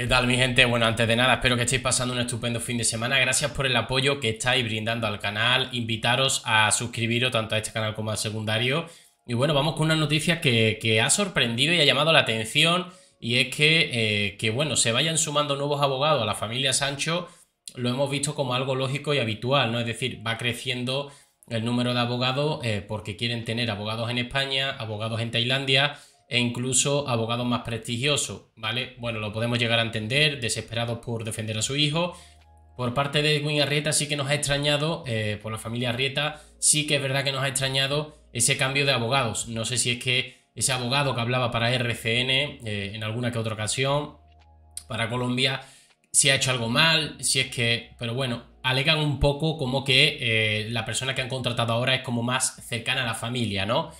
¿Qué tal mi gente? Bueno, antes de nada, espero que estéis pasando un estupendo fin de semana. Gracias por el apoyo que estáis brindando al canal. Invitaros a suscribiros tanto a este canal como al secundario. Y bueno, vamos con una noticia que, ha sorprendido y ha llamado la atención. Y es eh, que, bueno, se vayan sumando nuevos abogados a la familia Sancho. Lo hemos visto como algo lógico y habitual, ¿no? Es decir, va creciendo el número de abogados eh, porque quieren tener abogados en España, abogados en Tailandia e incluso abogados más prestigiosos, ¿vale? Bueno, lo podemos llegar a entender, desesperados por defender a su hijo. Por parte de Edwin Arrieta sí que nos ha extrañado, eh, por la familia Arrieta, sí que es verdad que nos ha extrañado ese cambio de abogados. No sé si es que ese abogado que hablaba para RCN eh, en alguna que otra ocasión, para Colombia, si ha hecho algo mal, si es que... Pero bueno, alegan un poco como que eh, la persona que han contratado ahora es como más cercana a la familia, ¿no?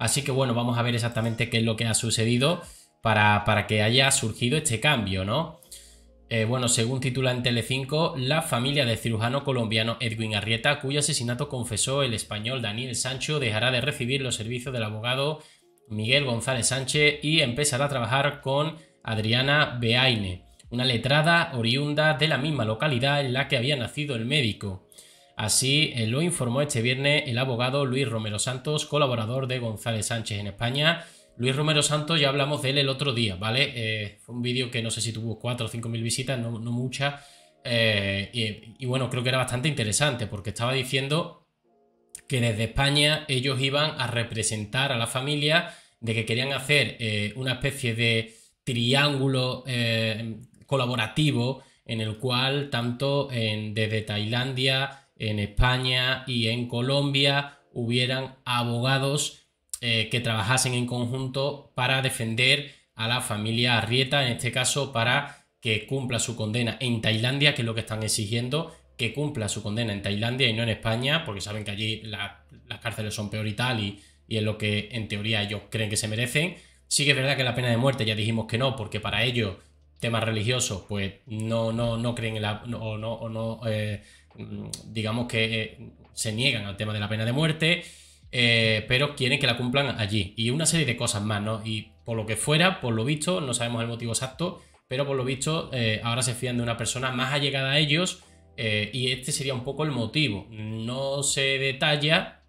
Así que bueno, vamos a ver exactamente qué es lo que ha sucedido para, que haya surgido este cambio, ¿no? Eh, bueno, según titula en Telecinco, la familia del cirujano colombiano Edwin Arrieta, cuyo asesinato confesó el español Daniel Sancho, dejará de recibir los servicios del abogado Miguel González Sánchez y empezará a trabajar con Adriana Beaine, una letrada oriunda de la misma localidad en la que había nacido el médico. Así lo informó este viernes el abogado Luis Romero Santos, colaborador de González Sánchez en España. Luis Romero Santos, ya hablamos de él el otro día, ¿vale? Eh, fue un vídeo que no sé si tuvo 4 o 5 mil visitas, no, muchas. Eh, y, bueno, creo que era bastante interesante porque estaba diciendo que desde España ellos iban a representar a la familia de que querían hacer eh, una especie de triángulo colaborativo en el cual tanto desde Tailandia, en España y en Colombia hubieran abogados eh, que trabajasen en conjunto para defender a la familia Arrieta, en este caso para que cumpla su condena en Tailandia, que es lo que están exigiendo, que cumpla su condena en Tailandia y no en España, porque saben que allí las cárceles son peor y tal, y, y es lo que en teoría ellos creen que se merecen. Sí que es verdad que la pena de muerte ya dijimos que no, porque para ellos temas religiosos, pues no, no, no creen en la, no, no, eh, Mm, digamos que eh, se niegan al tema de la pena de muerte, eh, pero quieren que la cumplan allí. Y una serie de cosas más, ¿no? Y por lo que fuera, por lo visto, no sabemos el motivo exacto, pero por lo visto eh, ahora se fían de una persona más allegada a ellos y este sería un poco el motivo. No se detalla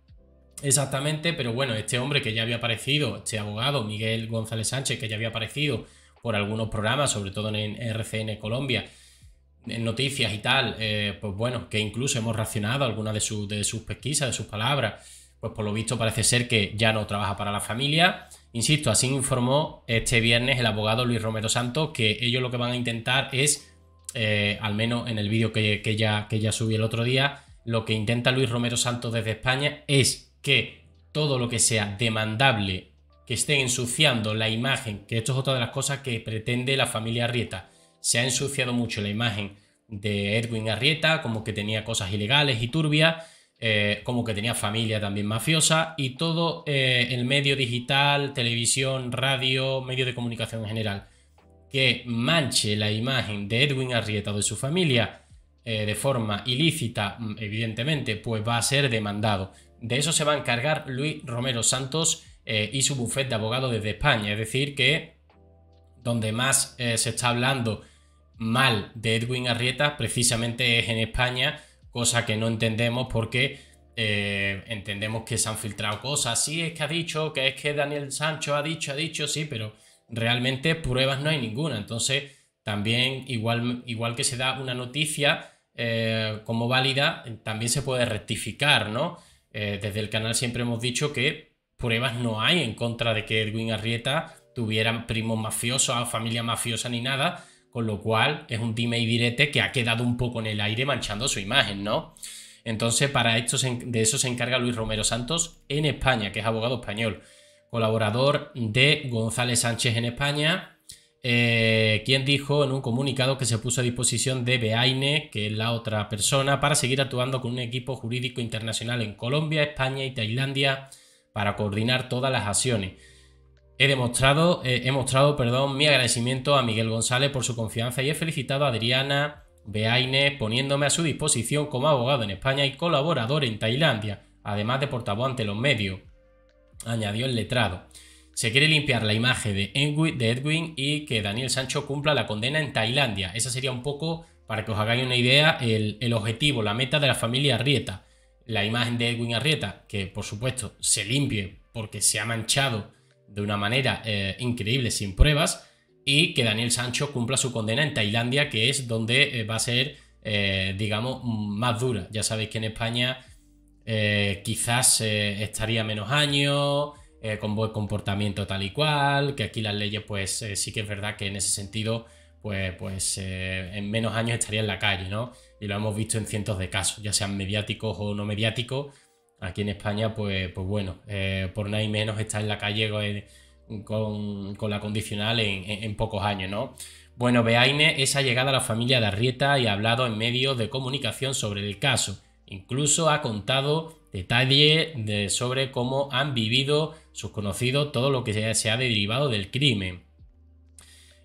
exactamente, pero bueno, este hombre que ya había aparecido, este abogado, Miguel González Sánchez, que ya había aparecido por algunos programas, sobre todo en RCN Colombia, noticias y tal, eh, pues bueno, que incluso hemos racionado algunas de, de sus pesquisas, de sus palabras, pues por lo visto parece ser que ya no trabaja para la familia. Insisto, así informó este viernes el abogado Luis Romero Santos que ellos lo que van a intentar es, eh, al menos en el vídeo que, ya, que ya subí el otro día, lo que intenta Luis Romero Santos desde España es que todo lo que sea demandable, que esté ensuciando la imagen, que esto es otra de las cosas que pretende la familia Rieta, se ha ensuciado mucho la imagen de Edwin Arrieta, como que tenía cosas ilegales y turbias, eh, como que tenía familia también mafiosa, y todo eh, el medio digital, televisión, radio, medio de comunicación en general, que manche la imagen de Edwin Arrieta o de su familia eh, de forma ilícita, mm, evidentemente, pues va a ser demandado. De eso se va a encargar Luis Romero Santos y su bufete de abogados desde España, es decir, que donde más se está hablando mal de Edwin Arrieta precisamente es en España, cosa que no entendemos porque eh, entendemos que se han filtrado cosas, sí es que ha dicho, que es que Daniel Sancho ha dicho, ha dicho, sí, pero realmente pruebas no hay ninguna, entonces también igual, igual que se da una noticia eh, como válida, también se puede rectificar, ¿no? Eh, desde el canal siempre hemos dicho que pruebas no hay en contra de que Edwin Arrieta tuviera primos mafiosos, familia mafiosa ni nada, con lo cual es un dime y direte que ha quedado un poco en el aire manchando su imagen, ¿no? Entonces, para esto de eso se encarga Luis Romero Santos en España, que es abogado español, colaborador de González Sánchez en España, eh, quien dijo en un comunicado que se puso a disposición de Beaine, que es la otra persona, para seguir actuando con un equipo jurídico internacional en Colombia, España y Tailandia para coordinar todas las acciones. He demostrado, eh, he mostrado, perdón, mi agradecimiento a Miguel González por su confianza y he felicitado a Adriana Beaine poniéndome a su disposición como abogado en España y colaborador en Tailandia, además de portavoz ante los medios, añadió el letrado. Se quiere limpiar la imagen de Edwin, y que Daniel Sancho cumpla la condena en Tailandia. Esa sería un poco, para que os hagáis una idea, el, el objetivo, la meta de la familia Arrieta. La imagen de Edwin Arrieta, que por supuesto se limpie porque se ha manchado de una manera eh, increíble, sin pruebas, y que Daniel Sancho cumpla su condena en Tailandia, que es donde eh, va a ser, eh, digamos, más dura. Ya sabéis que en España quizás estaría menos años, con buen comportamiento tal y cual, que aquí las leyes, pues sí que es verdad que en ese sentido, pues, pues en menos años estaría en la calle, ¿no? Y lo hemos visto en cientos de casos, ya sean mediáticos o no mediáticos Aquí en España, pues, pues bueno, eh, por nada y menos está en la calle con, la condicional en, pocos años, ¿no? Bueno, Beaine es llegada a la familia de Arrieta y ha hablado en medios de comunicación sobre el caso. Incluso ha contado detalles sobre cómo han vivido sus conocidos todo lo que se ha derivado del crimen.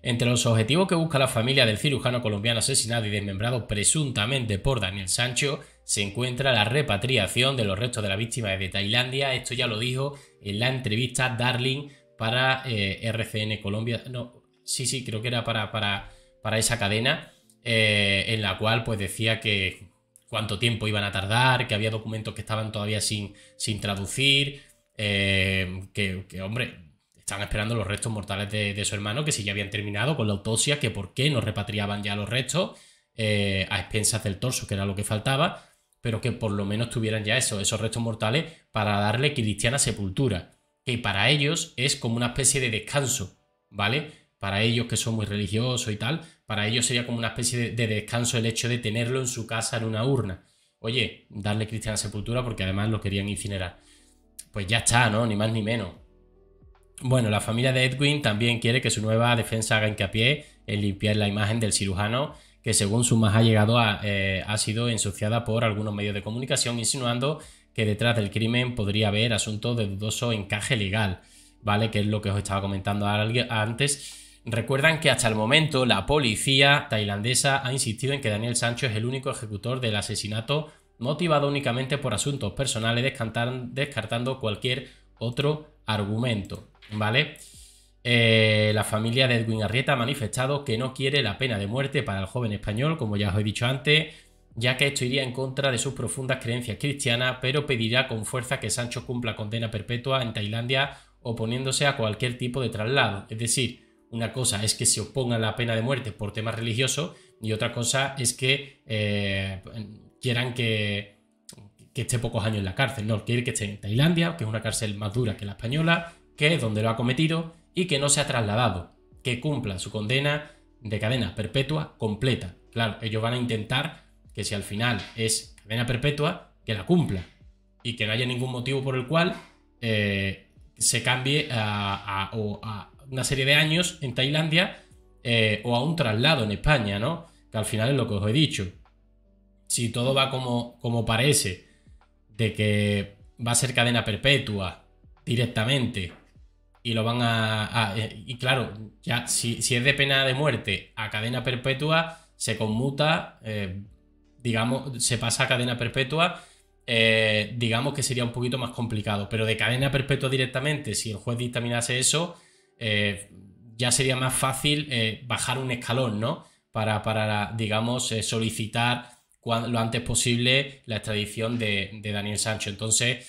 Entre los objetivos que busca la familia del cirujano colombiano asesinado y desmembrado presuntamente por Daniel Sancho se encuentra la repatriación de los restos de la víctima de Tailandia. Esto ya lo dijo en la entrevista Darling para eh, RCN Colombia. No, sí, sí, creo que era para, para, para esa cadena, eh, en la cual pues decía que cuánto tiempo iban a tardar, que había documentos que estaban todavía sin, sin traducir, eh, que, hombre, ...estaban esperando los restos mortales de, de, su hermano, que si ya habían terminado con la autopsia, que por qué no repatriaban ya los restos a expensas del torso, que era lo que faltaba pero que por lo menos tuvieran ya eso, esos restos mortales para darle cristiana sepultura, que para ellos es como una especie de descanso, ¿vale? Para ellos que son muy religiosos y tal, para ellos sería como una especie de, descanso el hecho de tenerlo en su casa en una urna. Oye, darle cristiana sepultura porque además lo querían incinerar. Pues ya está, ¿no? Ni más ni menos. Bueno, la familia de Edwin también quiere que su nueva defensa haga hincapié en limpiar la imagen del cirujano que según su ha llegado eh, a, ha sido ensuciada por algunos medios de comunicación, insinuando que detrás del crimen podría haber asuntos de dudoso encaje legal, ¿vale? Que es lo que os estaba comentando antes. Recuerdan que hasta el momento la policía tailandesa ha insistido en que Daniel Sancho es el único ejecutor del asesinato motivado únicamente por asuntos personales, descartando cualquier otro argumento, ¿vale? Eh, la familia de Edwin Arrieta ha manifestado que no quiere la pena de muerte para el joven español, como ya os he dicho antes, ya que esto iría en contra de sus profundas creencias cristianas, pero pedirá con fuerza que Sancho cumpla condena perpetua en Tailandia oponiéndose a cualquier tipo de traslado. Es decir, una cosa es que se oponga a la pena de muerte por temas religiosos y otra cosa es que eh, quieran que esté pocos años en la cárcel. No, quiere que esté en Tailandia, que es una cárcel más dura que la española, que es donde lo ha cometido y que no sea trasladado, que cumpla su condena de cadena perpetua completa. Claro, ellos van a intentar que si al final es cadena perpetua, que la cumpla y que no haya ningún motivo por el cual eh, se cambie a, una serie de años en Tailandia eh, o a un traslado en España, ¿no? Que al final es lo que os he dicho. Si todo va como, como parece, de que va a ser cadena perpetua directamente, y lo van a. Eh, y claro, ya si, es de pena de muerte a cadena perpetua, se conmuta, eh, digamos, se pasa a cadena perpetua. Eh, digamos que sería un poquito más complicado, pero de cadena perpetua directamente, si el juez dictaminase eso, ya sería más fácil bajar un escalón, ¿no? Para, para digamos, solicitar lo antes posible la extradición de, de Daniel Sancho. Entonces,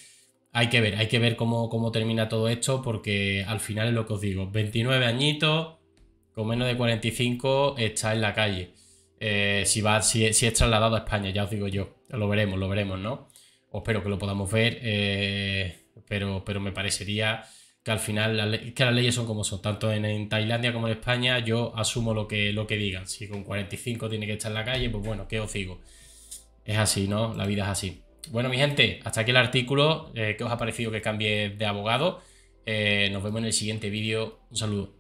hay que ver, hay que ver cómo, termina todo esto, porque al final es lo que os digo, 29 añitos, con menos de 45, está en la calle. Eh, si, va, si, si, es trasladado a España, ya os digo yo, lo veremos, lo veremos, ¿no? O espero que lo podamos ver, eh, pero, pero me parecería que al final que las leyes son como son, tanto en, Tailandia como en España, yo asumo lo que, lo que digan. Si con 45 tiene que estar en la calle, pues bueno, ¿qué os digo? Es así, ¿no? La vida es así. Bueno, mi gente, hasta aquí el artículo. Eh, ¿Qué os ha parecido que cambie de abogado? Eh, nos vemos en el siguiente vídeo. Un saludo.